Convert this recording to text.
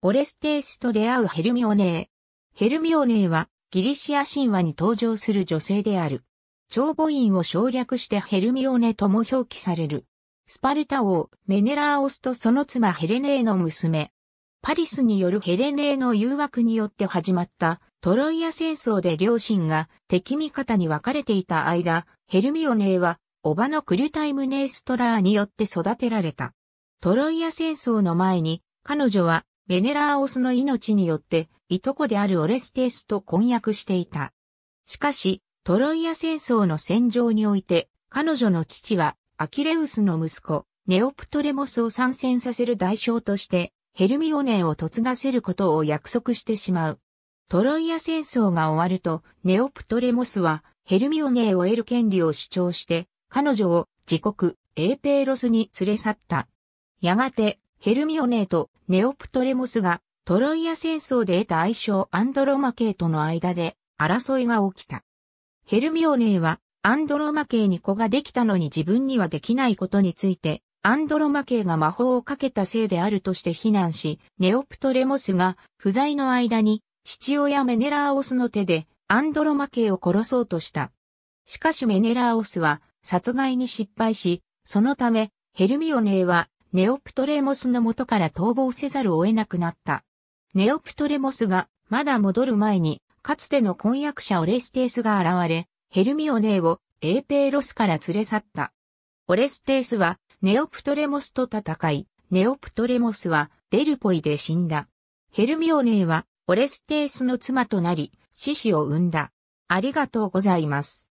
オレステースと出会うヘルミオネー。ヘルミオネーはギリシア神話に登場する女性である。長母院を省略してヘルミオネとも表記される。スパルタ王メネラーオスとその妻ヘレネーの娘。パリスによるヘレネーの誘惑によって始まったトロイア戦争で両親が敵味方に分かれていた間、ヘルミオネーは叔母のクリュタイムネーストラーによって育てられた。トロイア戦争の前に彼女はベネラーオスの命によって、いとこであるオレステースと婚約していた。しかし、トロイア戦争の戦場において、彼女の父は、アキレウスの息子、ネオプトレモスを参戦させる代償として、ヘルミオネーを嫁がせることを約束してしまう。トロイア戦争が終わると、ネオプトレモスは、ヘルミオネーを得る権利を主張して、彼女を自国、エーペーロスに連れ去った。やがて、ヘルミオネーとネオプトレモスがトロイア戦争で得た愛称アンドロマ系との間で争いが起きた。ヘルミオネーはアンドロマ系に子ができたのに自分にはできないことについてアンドロマ系が魔法をかけたせいであるとして非難し、ネオプトレモスが不在の間に父親メネラーオスの手でアンドロマ系を殺そうとした。しかしメネラーオスは殺害に失敗し、そのためヘルミオネーはネオプトレモスの元から逃亡せざるを得なくなった。ネオプトレモスがまだ戻る前に、かつての婚約者オレステースが現れ、ヘルミオネーをエーペーロスから連れ去った。オレステースはネオプトレモスと戦い、ネオプトレモスはデルポイで死んだ。ヘルミオネーはオレステースの妻となり、獅子を産んだ。ありがとうございます。